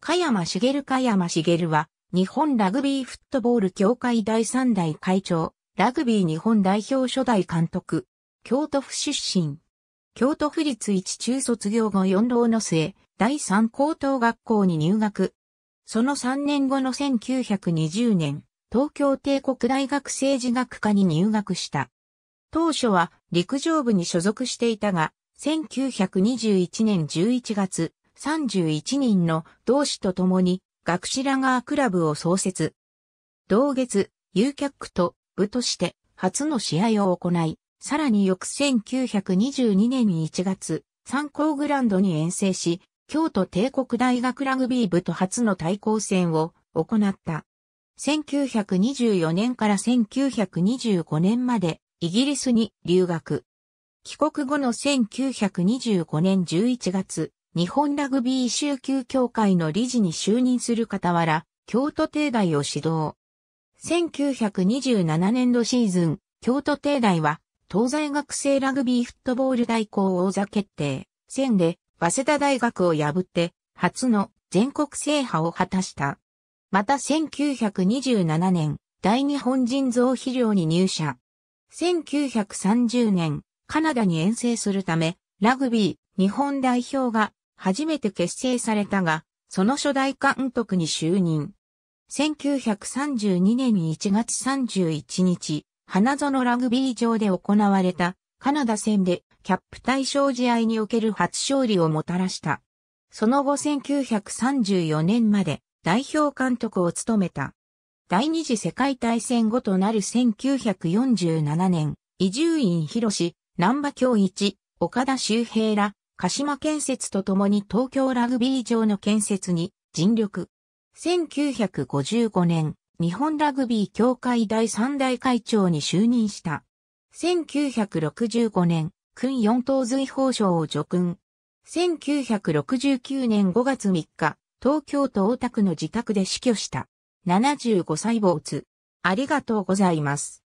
加山茂加山茂は、日本ラグビーフットボール協会第3代会長、ラグビー日本代表初代監督、京都府出身。京都府立一中卒業後4浪の末、第3高等学校に入学。その3年後の1920年、東京帝国大学政治学科に入学した。当初は陸上部に所属していたが、1921年11月、31人の同志と共に学士ラガークラブを創設。同月、有客と部として初の試合を行い、さらに翌1922年1月、参考グランドに遠征し、京都帝国大学ラグビー部と初の対抗戦を行った。1924年から1925年までイギリスに留学。帰国後の1925年11月、日本ラグビー宗休協会の理事に就任する傍ら、京都帝大を指導。1927年度シーズン、京都帝大は、東西学生ラグビーフットボール代行王座決定、戦で、早稲田大学を破って、初の全国制覇を果たした。また1927年、大日本人造肥料に入社。1930年、カナダに遠征するため、ラグビー日本代表が初めて結成されたが、その初代監督に就任。1932年1月31日、花園ラグビー場で行われたカナダ戦でキャップ対象試合における初勝利をもたらした。その後1934年まで代表監督を務めた。第二次世界大戦後となる1947年、伊集院博士、南波京一、岡田修平ら、鹿島建設とともに東京ラグビー場の建設に尽力。1955年、日本ラグビー協会第三大会長に就任した。1965年、訓四等随法賞を除訓。1969年5月3日、東京都大田区の自宅で死去した。75歳津。ありがとうございます。